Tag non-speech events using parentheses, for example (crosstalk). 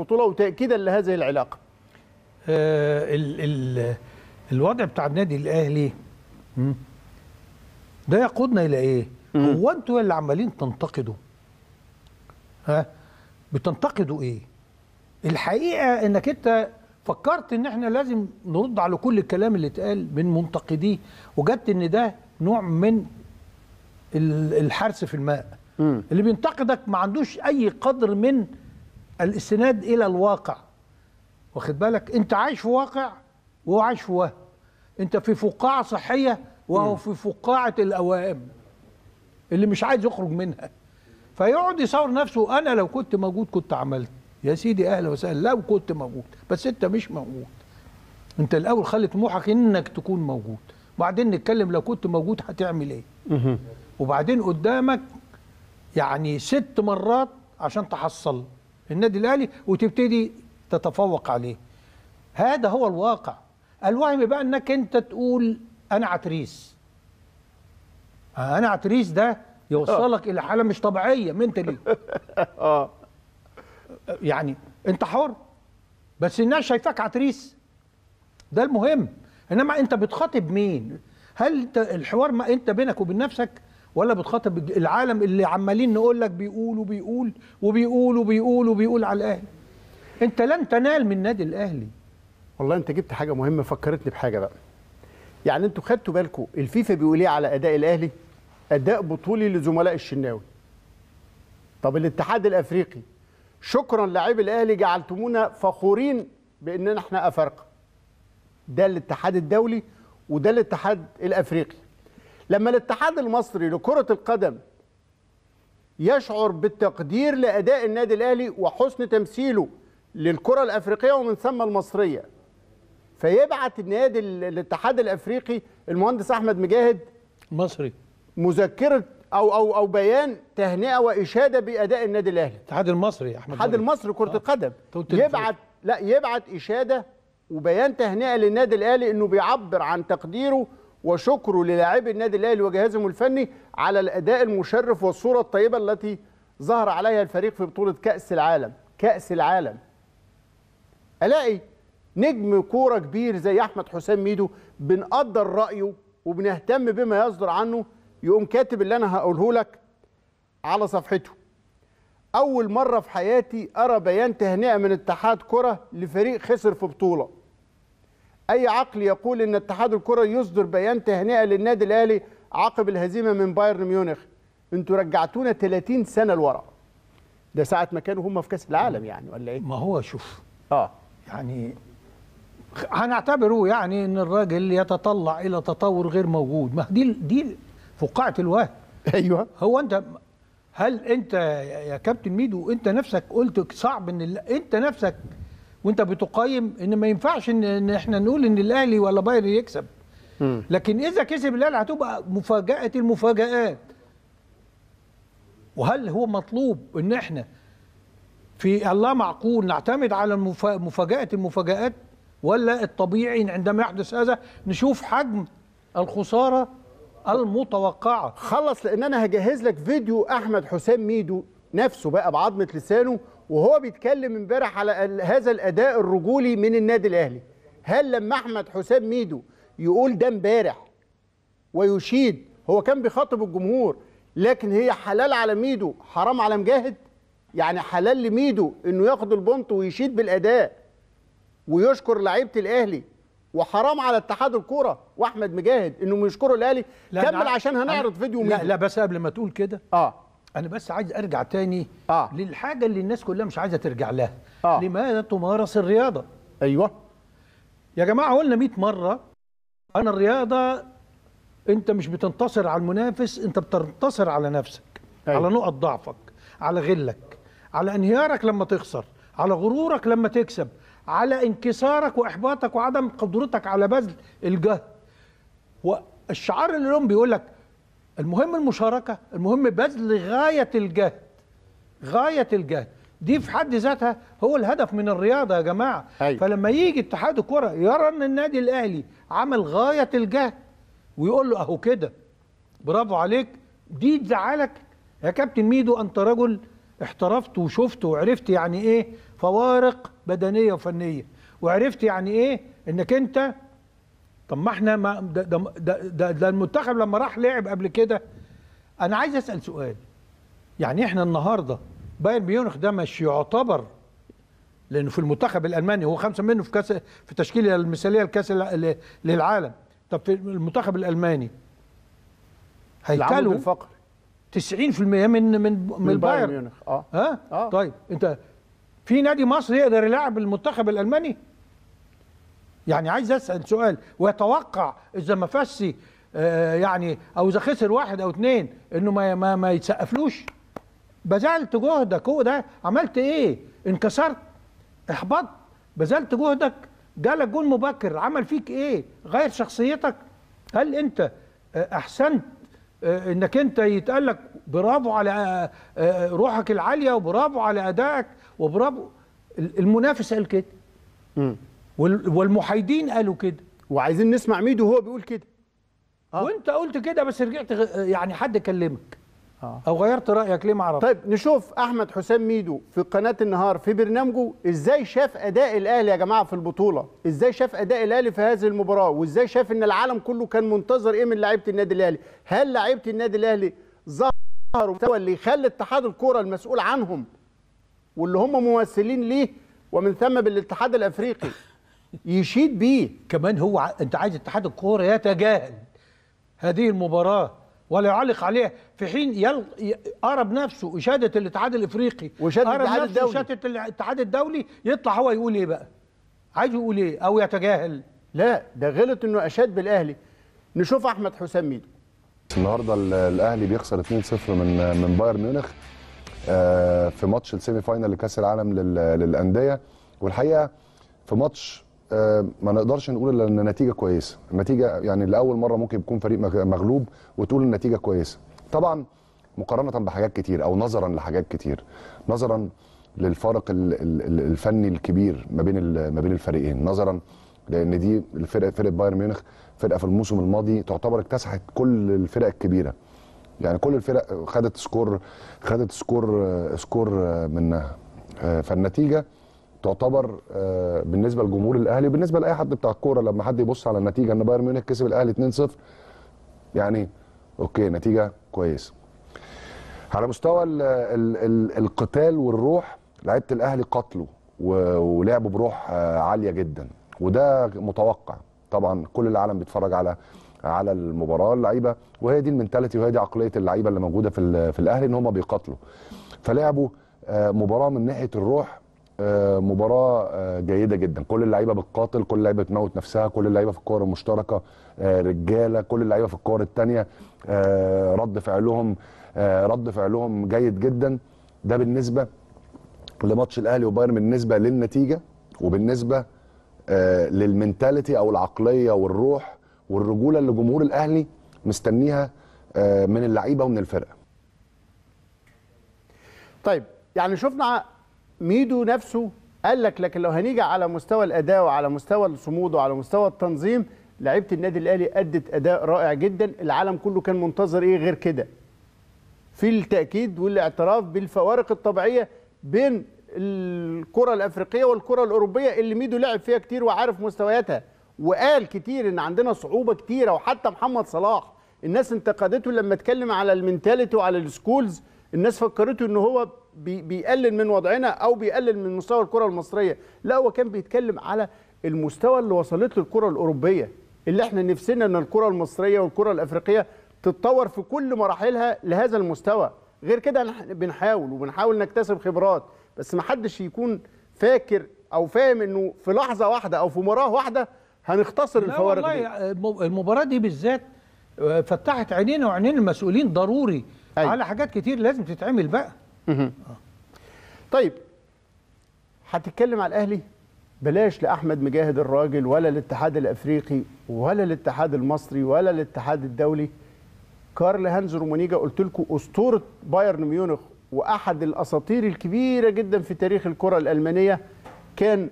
البطولة وتأكيدا لهذه العلاقة آه ال ال الوضع بتاع النادي الأهلي ده يقودنا إلى إيه؟ هو أنتوا اللي عمالين تنتقدوا ها بتنتقدوا إيه؟ الحقيقة إنك أنت فكرت إن إحنا لازم نرد على كل الكلام اللي اتقال من منتقديه وجدت إن ده نوع من الحرس في الماء اللي بينتقدك ما عندوش اي قدر من الاستناد الى الواقع واخد بالك انت عايش في واقع وهو عايش في وهم انت في فقاعه صحيه وهو في فقاعه الاوائم اللي مش عايز يخرج منها فيقعد يصور نفسه انا لو كنت موجود كنت عملت يا سيدي اهلا وسهلا لو كنت موجود بس انت مش موجود انت الاول خلي طموحك انك تكون موجود وبعدين نتكلم لو كنت موجود هتعمل ايه وبعدين قدامك يعني ست مرات عشان تحصل النادي الاهلي وتبتدي تتفوق عليه هذا هو الواقع الوهم بقى انك انت تقول انا عتريس انا عتريس ده يوصلك الى حاله مش طبيعيه منتلي (laughs) اه يعني انت حر بس الناس شايفاك عتريس ده المهم انما انت بتخاطب مين هل انت الحوار ما انت بينك وبين نفسك ولا بتخاطب العالم اللي عمالين نقول لك بيقول وبيقول وبيقول وبيقول وبيقول على الاهلي انت لن تنال من نادي الاهلي والله انت جبت حاجه مهمه فكرتني بحاجه بقى يعني انتوا خدتوا بالكم الفيفا بيقول ايه على اداء الاهلي اداء بطولي لزملاء الشناوي طب الاتحاد الافريقي شكرا لاعبي الاهلي جعلتمونا فخورين باننا احنا افارقه ده الاتحاد الدولي وده الاتحاد الافريقي لما الاتحاد المصري لكرة القدم يشعر بالتقدير لأداء النادي الأهلي وحسن تمثيله للكرة الأفريقية ومن ثم المصرية فيبعت النادي الاتحاد الأفريقي المهندس أحمد مجاهد مصري مذكرة أو أو أو بيان تهنئة وإشادة بأداء النادي الأهلي الاتحاد المصري أحمد الاتحاد المصري كرة آه. القدم يبعت لا يبعت إشادة وبيان تهنئة للنادي الأهلي إنه بيعبر عن تقديره وشكره للاعبي النادي الاهلي وجهازهم الفني على الاداء المشرف والصوره الطيبه التي ظهر عليها الفريق في بطوله كاس العالم كاس العالم الاقي نجم كوره كبير زي احمد حسام ميدو بنقدر رايه وبنهتم بما يصدر عنه يقوم كاتب اللي انا هقوله لك على صفحته اول مره في حياتي ارى بيان تهنئه من اتحاد كره لفريق خسر في بطوله اي عقل يقول ان اتحاد الكره يصدر بيان تهنئه للنادي الاهلي عقب الهزيمه من بايرن ميونخ انتوا رجعتونا 30 سنه لورا ده ساعه ما كانوا هم في كاس العالم يعني ولا ايه ما هو شوف اه يعني هنعتبره يعني ان الراجل يتطلع الى تطور غير موجود ما دي دي فقاعه الوهم (laughs) ايوه هو انت هل انت يا كابتن ميدو انت نفسك قلت صعب ان انت نفسك وانت بتقيم ان ما ينفعش ان احنا نقول ان الاهلي ولا بايرن يكسب لكن اذا كسب الاهلي هتبقى مفاجاه المفاجات وهل هو مطلوب ان احنا في الله معقول نعتمد على مفاجاه المفاجات ولا الطبيعي عندما يحدث هذا نشوف حجم الخساره المتوقعه خلص لان انا هجهز لك فيديو احمد حسام ميدو نفسه بقى بعظمه لسانه وهو بيتكلم امبارح على هذا الاداء الرجولي من النادي الاهلي هل لما احمد حسام ميدو يقول ده امبارح ويشيد هو كان بيخاطب الجمهور لكن هي حلال على ميدو حرام على مجاهد يعني حلال لميدو انه ياخد البنط ويشيد بالاداء ويشكر لعيبه الاهلي وحرام على اتحاد الكوره واحمد مجاهد انهم يشكروا الاهلي كمل عشان هنعرض فيديو لا لا بس قبل ما تقول كده اه انا بس عايز ارجع تاني آه. للحاجه اللي الناس كلها مش عايزه ترجع لها آه. لماذا تمارس الرياضه ايوه يا جماعه قلنا 100 مره انا الرياضه انت مش بتنتصر على المنافس انت بتنتصر على نفسك أيوة. على نقط ضعفك على غلك على انهيارك لما تخسر على غرورك لما تكسب على انكسارك واحباطك وعدم قدرتك على بذل الجهد والشعار اللي لهم بيقول لك المهم المشاركة المهم بذل غاية الجهد غاية الجهد دي في حد ذاتها هو الهدف من الرياضة يا جماعة هي. فلما يجي اتحاد الكرة يرى ان النادي الاهلي عمل غاية الجهد ويقول له اهو كده برافو عليك دي تزعلك يا كابتن ميدو انت رجل احترفت وشفت وعرفت يعني ايه فوارق بدنية وفنية وعرفت يعني ايه انك انت طب ما احنا ما ده, ده, ده, ده المنتخب لما راح لعب قبل كده انا عايز اسال سؤال يعني احنا النهارده بايرن ميونخ ده مش يعتبر لانه في المنتخب الالماني هو خمسه منه في كاس في تشكيل المثاليه لكاس للعالم طب في المنتخب الالماني هيكلوا الفقر 90% من من من البايرن ميونخ اه ها آه. طيب انت في نادي مصر يقدر يلعب المنتخب الالماني يعني عايز اسال سؤال ويتوقع اذا ما فسي آه، يعني او اذا خسر واحد او اثنين انه ما ما, ما يتسقفلوش بذلت جهدك هو ده عملت ايه انكسرت احبطت بذلت جهدك جالك جون مبكر عمل فيك ايه غير شخصيتك هل انت آه، احسنت آه، انك انت يتقال لك برافو على روحك العاليه وبرافو على ادائك وبرافو المنافس قال كده والمحايدين قالوا كده وعايزين نسمع ميدو وهو بيقول كده آه. وانت قلت كده بس رجعت يعني حد كلمك آه. او غيرت رايك ليه معرفش طيب نشوف احمد حسام ميدو في قناه النهار في برنامجه ازاي شاف اداء الاهلي يا جماعه في البطوله ازاي شاف اداء الاهلي في هذه المباراه وازاي شاف ان العالم كله كان منتظر ايه من لعيبه النادي الاهلي هل لعيبه النادي الاهلي ظهروا المستوى اللي يخلي اتحاد الكوره المسؤول عنهم واللي هم ممثلين ليه ومن ثم بالاتحاد الافريقي يشيد بيه كمان هو انت عايز اتحاد الكوره يتجاهل هذه المباراه ولا يعلق عليها في حين يل... قرب نفسه اشاده الاتحاد الافريقي وشاده الاتحاد الدولي وشاده الاتحاد الدولي يطلع هو يقول ايه بقى؟ عايز يقول ايه او يتجاهل لا ده غلط انه اشاد بالاهلي نشوف احمد حسام ميدو النهارده الاهلي بيخسر 2-0 من من بايرن ميونخ آه، في ماتش السيمي فاينل لكاس العالم للانديه والحقيقه في ماتش آه، ما نقدرش نقول الا ان النتيجه كويسه النتيجه يعني لاول مره ممكن يكون فريق مغلوب وتقول النتيجه كويسه طبعا مقارنه بحاجات كتير او نظرا لحاجات كتير نظرا للفارق الفني الكبير ما بين ما بين الفريقين نظرا لان دي الفرقه فرقه بايرن ميونخ فرقه في الموسم الماضي تعتبر اكتسحت كل الفرق الكبيره يعني كل الفرق خدت سكور خدت سكور سكور منها آه، فالنتيجه تعتبر آه، بالنسبه لجمهور الاهلي وبالنسبه لاي حد بتاع الكوره لما حد يبص على النتيجه ان بايرن ميونخ كسب الاهلي 2-0 يعني اوكي نتيجه كويسه. على مستوى الـ الـ الـ القتال والروح لعيبه الاهلي قتلوا ولعبوا بروح آه، عاليه جدا وده متوقع طبعا كل العالم بيتفرج على على المباراه اللعيبه وهي دي المنتاليتي وهي دي عقليه اللعيبه اللي موجوده في في الاهلي ان هم بيقاتلوا فلعبوا آه، مباراه من ناحيه الروح آه، مباراه آه، جيده جدا كل اللعيبه بتقاتل كل اللعيبه بتموت نفسها كل اللعيبه في الكوره المشتركه آه، رجاله كل اللعيبه في الكوره الثانيه رد فعلهم رد فعلهم جيد جدا ده بالنسبه لماتش الاهلي وبايرن بالنسبه للنتيجه وبالنسبه للمنتاليتي او العقليه والروح والرجوله اللي جمهور الاهلي مستنيها من اللعيبه ومن الفرقه طيب يعني شفنا ميدو نفسه قال لك لكن لو هنيجي على مستوى الاداء وعلى مستوى الصمود وعلى مستوى التنظيم لعيبه النادي الاهلي ادت اداء رائع جدا العالم كله كان منتظر ايه غير كده في التاكيد والاعتراف بالفوارق الطبيعيه بين الكره الافريقيه والكره الاوروبيه اللي ميدو لعب فيها كتير وعارف مستوياتها وقال كتير ان عندنا صعوبه كتيره وحتى محمد صلاح الناس انتقدته لما اتكلم على المنتاليتي وعلى السكولز الناس فكرته ان هو بيقلل من وضعنا او بيقلل من مستوى الكره المصريه لا هو كان بيتكلم على المستوى اللي وصلت له الكره الاوروبيه اللي احنا نفسنا ان الكره المصريه والكره الافريقيه تتطور في كل مراحلها لهذا المستوى غير كده احنا بنحاول وبنحاول نكتسب خبرات بس ما حدش يكون فاكر او فاهم انه في لحظه واحده او في مراه واحده هنختصر الفوارق دي المباراه دي بالذات آه، فتحت عينينا وعينين المسؤولين ضروري أيوة. على حاجات كتير لازم تتعمل بقى آه. طيب هتتكلم على الاهلي بلاش لاحمد مجاهد الراجل ولا الاتحاد الافريقي ولا الاتحاد المصري ولا الاتحاد الدولي كارل هانز رومونيجا قلت لكم اسطوره بايرن ميونخ واحد الاساطير الكبيره جدا في تاريخ الكره الالمانيه كان